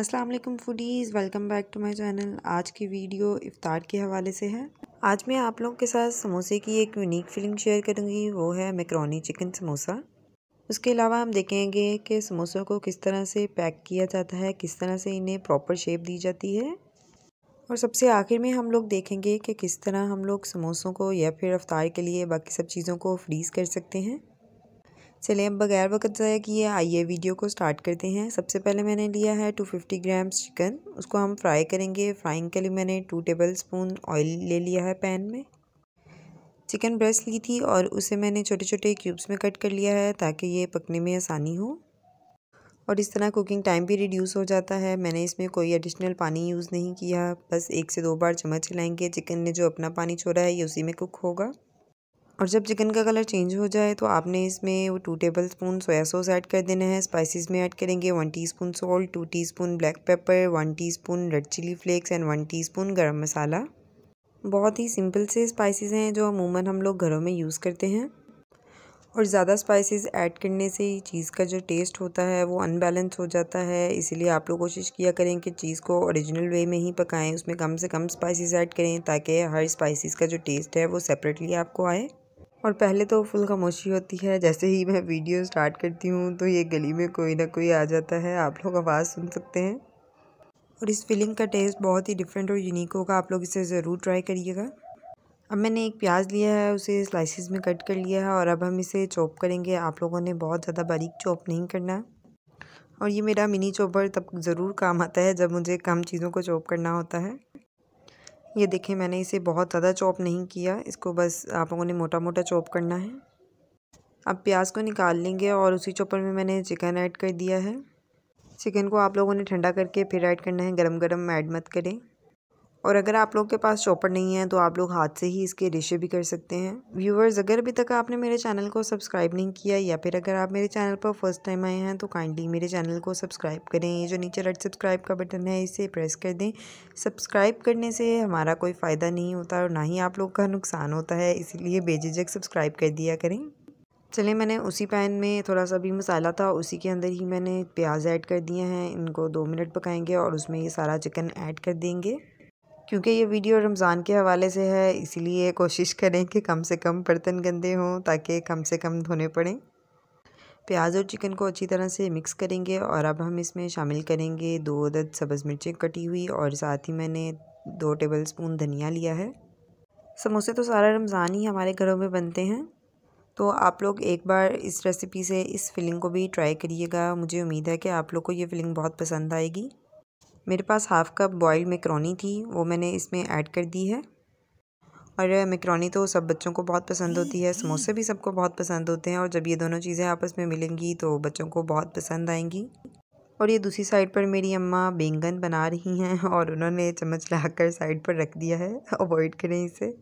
Aslam foodies welcome back to my channel आज की video इफ़ार के हवाले से है आज मैं आप लोगों के साथ समोसे की एक यूनिक फीलिंग शेयर करूँगी वो है मेकरोनी चिकन समोसा उसके अलावा हम देखेंगे कि समोसों को किस तरह से पैक किया जाता है किस तरह से इन्हें प्रॉपर शेप दी जाती है और सबसे आखिर में हम लोग देखेंगे कि किस तरह हम लोग समोसों को या फिर अफ्तार के लिए बाकी सब चीज़ों को फ्रीज़ कर सकते हैं चलिए अब बगैर वक्त ज़ाया किए आइए वीडियो को स्टार्ट करते हैं सबसे पहले मैंने लिया है 250 ग्राम्स चिकन उसको हम फ्राई करेंगे फ्राइंग के लिए मैंने टू टेबल स्पून ऑयल ले लिया है पैन में चिकन ब्रेस्ट ली थी और उसे मैंने छोटे छोटे क्यूब्स में कट कर लिया है ताकि ये पकने में आसानी हो और इस तरह कुकिंग टाइम भी रिड्यूस हो जाता है मैंने इसमें कोई एडिशनल पानी यूज़ नहीं किया बस एक से दो बार चम्मच चलाएँगे चिकन ने जो अपना पानी छोड़ा है ये उसी में कुक होगा और जब चिकन का कलर चेंज हो जाए तो आपने इसमें वो two tablespoon soya sauce add कर देना है स्पाइसेस में ऐड करेंगे one teaspoon salt two teaspoon black pepper one teaspoon red chilli flakes and one teaspoon garam masala बहुत ही सिंपल से स्पाइसेस हैं जो अमूमन हम लोग घरों में यूज़ करते हैं और ज़्यादा स्पाइसेस ऐड करने से ही चीज़ का जो टेस्ट होता है वो अनबैलेंस हो जाता है इसीलिए आप लोग कोशिश किया करें कि चीज़ को ओरिजिनल वे में ही पकाएं उसमें कम से कम स्पाइसेस ऐड करें ताकि हर स्पाइसेस का जो टेस्ट है वो सेपरेटली आपको आए और पहले तो फुल खामोशी होती है जैसे ही मैं वीडियो स्टार्ट करती हूँ तो ये गली में कोई ना कोई आ जाता है आप लोग आवाज़ सुन सकते हैं और इस फिलिंग का टेस्ट बहुत ही डिफरेंट और यूनिक होगा आप लोग इसे ज़रूर ट्राई करिएगा अब मैंने एक प्याज लिया है उसे स्लाइसिस में कट कर लिया है और अब हम इसे चॉप करेंगे आप लोगों ने बहुत ज़्यादा बारीक चॉप नहीं करना और ये मेरा मिनी चॉपर तब ज़रूर काम आता है जब मुझे कम चीज़ों को चॉप करना होता है ये देखिए मैंने इसे बहुत ज़्यादा चॉप नहीं किया इसको बस आप लोगों ने मोटा मोटा चॉप करना है अब प्याज को निकाल लेंगे और उसी चॉपर में मैंने चिकन ऐड कर दिया है चिकन को आप लोगों ने ठंडा करके फिर ऐड करना है गरम गरम ऐड मत करें और अगर आप लोग के पास चौपड़ नहीं है तो आप लोग हाथ से ही इसके रेशे भी कर सकते हैं व्यूअर्स अगर अभी तक आपने मेरे चैनल को सब्सक्राइब नहीं किया या फिर अगर आप मेरे चैनल पर फर्स्ट टाइम आए हैं तो काइंडली मेरे चैनल को सब्सक्राइब करें ये जो नीचे रेड सब्सक्राइब का बटन है इसे प्रेस कर दें सब्सक्राइब करने से हमारा कोई फ़ायदा नहीं होता और ना ही आप लोग का नुकसान होता है इसीलिए बेझिझक सब्सक्राइब कर दिया करें चले मैंने उसी पैन में थोड़ा सा भी मसाला था उसी के अंदर ही मैंने प्याज ऐड कर दिए हैं इनको दो मिनट पकाएंगे और उसमें ये सारा चिकन ऐड कर देंगे क्योंकि ये वीडियो रमज़ान के हवाले से है इसीलिए कोशिश करें कि कम से कम बर्तन गंदे हों ताकि कम से कम धोने पड़ें प्याज और चिकन को अच्छी तरह से मिक्स करेंगे और अब हम इसमें शामिल करेंगे दो अदद सब्ज़ मिर्चें कटी हुई और साथ ही मैंने दो टेबल स्पून धनिया लिया है समोसे तो सारा रमज़ान ही हमारे घरों में बनते हैं तो आप लोग एक बार इस रेसिपी से इस फिलिंग को भी ट्राई करिएगा मुझे उम्मीद है कि आप लोग को ये फिलिंग बहुत पसंद आएगी मेरे पास हाफ़ कप बॉयल मेकरोनी थी वो मैंने इसमें ऐड कर दी है और मेकरोनी तो सब बच्चों को बहुत पसंद होती है समोसे भी सबको बहुत पसंद होते हैं और जब ये दोनों चीज़ें आपस में मिलेंगी तो बच्चों को बहुत पसंद आएंगी और ये दूसरी साइड पर मेरी अम्मा बैंगन बना रही हैं और उन्होंने चम्मच ला साइड पर रख दिया है अवॉइड करें इसे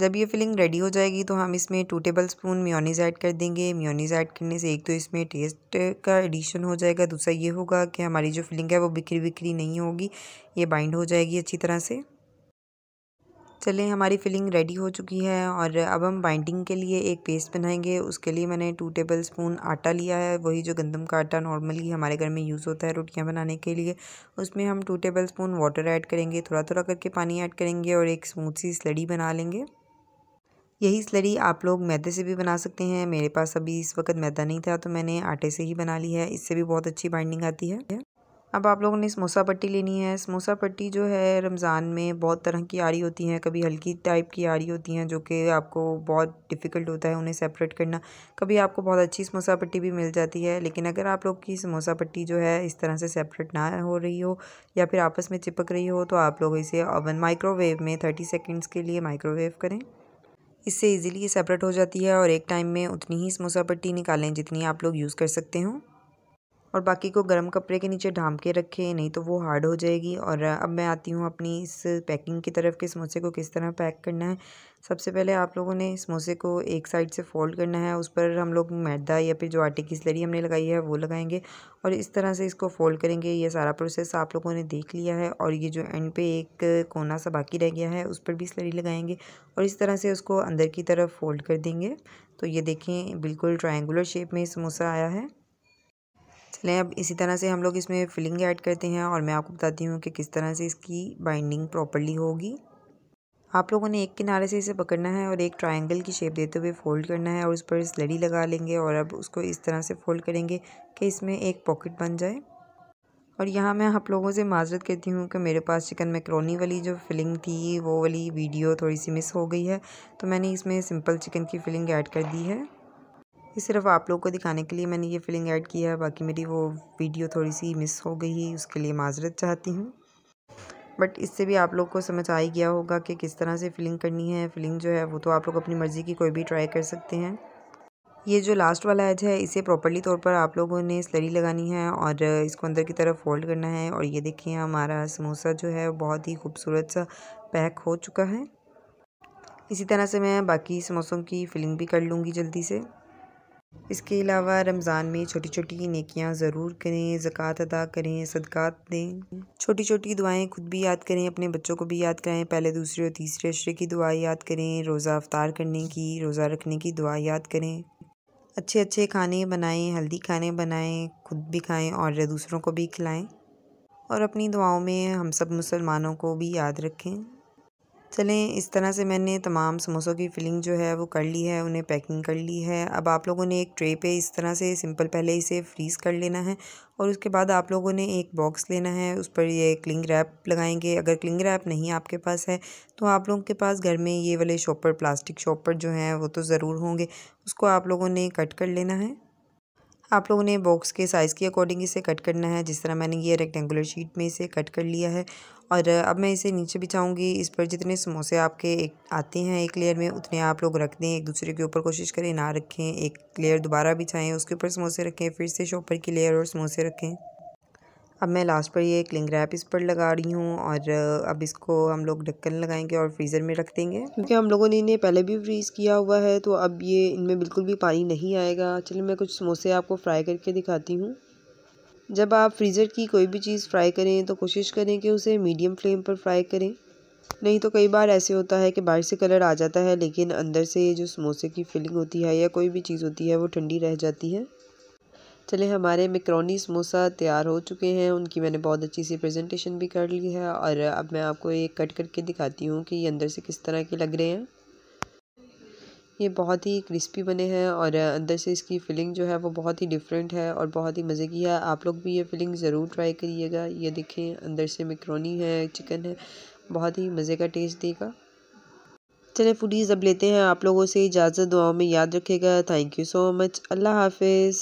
जब ये फिलिंग रेडी हो जाएगी तो हम इसमें two tablespoon mayonnaise add कर देंगे म्योनीज़ ऐड करने से एक तो इसमें टेस्ट का एडिशन हो जाएगा दूसरा ये होगा कि हमारी जो फिलिंग है वो बिखरी बिखरी नहीं होगी ये बाइंड हो जाएगी अच्छी तरह से चलें हमारी फिलिंग रेडी हो चुकी है और अब हम बाइंडिंग के लिए एक पेस्ट बनाएंगे उसके लिए मैंने टू टेबल स्पून आटा लिया है वही जो गंदम का आटा नॉर्मली हमारे घर में यूज़ होता है रोटियां बनाने के लिए उसमें हम two tablespoon water add करेंगे थोड़ा थोड़ा करके पानी ऐड करेंगे और एक स्मूथ सी स्लड़ी बना लेंगे यही स्लरी आप लोग मैदे से भी बना सकते हैं मेरे पास अभी इस वक्त मैदा नहीं था तो मैंने आटे से ही बना ली है इससे भी बहुत अच्छी बाइंडिंग आती है अब आप लोगों ने समोसा पट्टी लेनी है समोसा पट्टी जो है रमज़ान में बहुत तरह की आरी होती हैं कभी हल्की टाइप की आरी होती हैं जो कि आपको बहुत डिफ़िकल्ट होता है उन्हें सेपरेट करना कभी आपको बहुत अच्छी समोसा पट्टी भी मिल जाती है लेकिन अगर आप लोग की समोसा पट्टी जो है इस तरह से सेपरेट ना हो रही हो या फिर आपस में चिपक रही हो तो आप लोग इसे ओवन माइक्रोवेव में थर्टी सेकेंड्स के लिए माइक्रोवेव करें इससे ईजिली सेपरेट हो जाती है और एक टाइम में उतनी ही समोसा पट्टी निकालें जितनी आप लोग यूज़ कर सकते हो और बाकी को गर्म कपड़े के नीचे ढाम के रखें नहीं तो वो हार्ड हो जाएगी और अब मैं आती हूँ अपनी इस पैकिंग की तरफ कि समोसे को किस तरह पैक करना है सबसे पहले आप लोगों ने समोसे को एक साइड से फोल्ड करना है उस पर हम लोग मैदा या फिर जो आटे की स्लरी हमने लगाई है वो लगाएंगे और इस तरह से इसको फोल्ड करेंगे ये सारा प्रोसेस आप लोगों ने देख लिया है और ये जो एंड पे एक कोना सा बाकी रह गया है उस पर भी स्लरी लगाएंगे और इस तरह से उसको अंदर की तरफ फोल्ड कर देंगे तो ये देखें बिल्कुल ट्राइंगर शेप में समोसा आया है चलें अब इसी तरह से हम लोग इसमें फिलिंग ऐड करते हैं और मैं आपको बताती हूँ कि किस तरह से इसकी बाइंडिंग प्रॉपरली होगी आप लोगों ने एक किनारे से इसे पकड़ना है और एक ट्रायंगल की शेप देते हुए फोल्ड करना है और उस पर स्लड़ी लगा लेंगे और अब उसको इस तरह से फोल्ड करेंगे कि इसमें एक पॉकेट बन जाए और यहाँ मैं आप लोगों से माजरत कहती हूँ कि मेरे पास चिकन मैक्रोनी वाली जो फिलिंग थी वो वाली वीडियो थोड़ी सी मिस हो गई है तो मैंने इसमें सिंपल चिकन की फिलिंग ऐड कर दी है ये सिर्फ आप लोग को दिखाने के लिए मैंने ये फिलिंग ऐड की है बाकी मेरी वो वीडियो थोड़ी सी मिस हो गई है उसके लिए माजरत चाहती हूँ बट इससे भी आप लोग को समझ आ ही गया होगा कि किस तरह से फिलिंग करनी है फिलिंग जो है वो तो आप लोग अपनी मर्ज़ी की कोई भी ट्राई कर सकते हैं ये जो लास्ट वाला एज है इसे प्रॉपरली तौर पर आप लोगों ने स्लरी लगानी है और इसको अंदर की तरफ फोल्ड करना है और ये देखिए हमारा समोसा जो है बहुत ही खूबसूरत सा पैक हो चुका है इसी तरह से मैं बाकी समोसों की फिलिंग भी कर लूँगी जल्दी से इसके अलावा रमज़ान में छोटी छोटी नेकियां ज़रूर करें ज़क़़त अदा करें सदक़ात दें छोटी छोटी दुआएं खुद भी याद करें अपने बच्चों को भी याद कराएं पहले दूसरे और तीसरे अशरे की दुआ याद करें रोज़ा अवतार करने की रोज़ा रखने की दुआ याद करें अच्छे अच्छे खाने बनाएं हेल्दी खाने बनाएं खुद भी खाएँ और दूसरों को भी खिलाएँ और अपनी दुआओं में हम सब मुसलमानों को भी याद रखें चलें इस तरह से मैंने तमाम समोसों की फिलिंग जो है वो कर ली है उन्हें पैकिंग कर ली है अब आप लोगों ने एक ट्रे पे इस तरह से सिंपल पहले इसे फ्रीज़ कर लेना है और उसके बाद आप लोगों ने एक बॉक्स लेना है उस पर ये क्लिंग रैप लगाएंगे अगर क्लिंग रैप नहीं आपके पास है तो आप लोगों के पास घर में ये वाले शॉपर प्लास्टिक शॉपर जो हैं वो तो ज़रूर होंगे उसको आप लोगों ने कट कर लेना है आप लोगों ने बॉक्स के साइज़ के अकॉर्डिंग इसे कट करना है जिस तरह मैंने ये रेक्टेंगुलर शीट में इसे कट कर लिया है और अब मैं इसे नीचे बिछाऊंगी इस पर जितने समोसे आपके एक आते हैं एक लेयर में उतने आप लोग रख दें एक दूसरे के ऊपर कोशिश करें ना रखें एक लेयर दोबारा बिछाएं उसके ऊपर समोसे रखें फिर से शॉपर की लेयर और समोसे रखें अब मैं लास्ट पर ये क्लिंग रैप इस पर लगा रही हूँ और अब इसको हम लोग ढक्कन लगाएंगे और फ्रीज़र में रख देंगे क्योंकि हम लोगों ने इन्हें पहले भी फ्रीज़ किया हुआ है तो अब ये इनमें बिल्कुल भी पानी नहीं आएगा चलिए मैं कुछ समोसे आपको फ्राई करके दिखाती हूँ जब आप फ्रीज़र की कोई भी चीज़ फ्राई करें तो कोशिश करें कि उसे मीडियम फ्लेम पर फ्राई करें नहीं तो कई बार ऐसे होता है कि बाहर से कलर आ जाता है लेकिन अंदर से जो समोसे की फीलिंग होती है या कोई भी चीज़ होती है वो ठंडी रह जाती है चले हमारे मिक्रोनी समोसा तैयार हो चुके हैं उनकी मैंने बहुत अच्छी सी प्रेजेंटेशन भी कर ली है और अब मैं आपको ये कट करके दिखाती हूँ कि ये अंदर से किस तरह के लग रहे हैं ये बहुत ही क्रिस्पी बने हैं और अंदर से इसकी फीलिंग जो है वो बहुत ही डिफरेंट है और बहुत ही मज़े की है आप लोग भी ये फिलिंग ज़रूर ट्राई करिएगा ये देखें अंदर से मिक्रोनी है चिकन है बहुत ही मज़े का टेस्ट देगा चले फूडीज़ अब लेते हैं आप लोगों से इजाज़त दुआओं में याद रखेगा thank you so much Allah हाफिज़